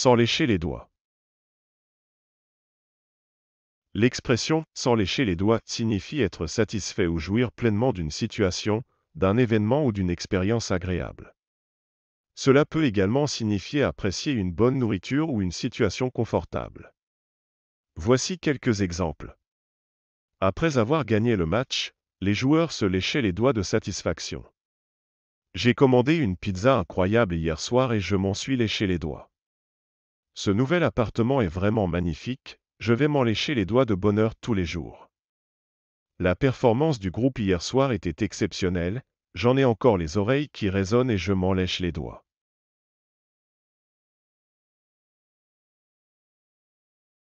Sans lécher les doigts. L'expression sans lécher les doigts signifie être satisfait ou jouir pleinement d'une situation, d'un événement ou d'une expérience agréable. Cela peut également signifier apprécier une bonne nourriture ou une situation confortable. Voici quelques exemples. Après avoir gagné le match, les joueurs se léchaient les doigts de satisfaction. J'ai commandé une pizza incroyable hier soir et je m'en suis léché les doigts. Ce nouvel appartement est vraiment magnifique, je vais m'en lécher les doigts de bonheur tous les jours. La performance du groupe hier soir était exceptionnelle, j'en ai encore les oreilles qui résonnent et je m'en lèche les doigts.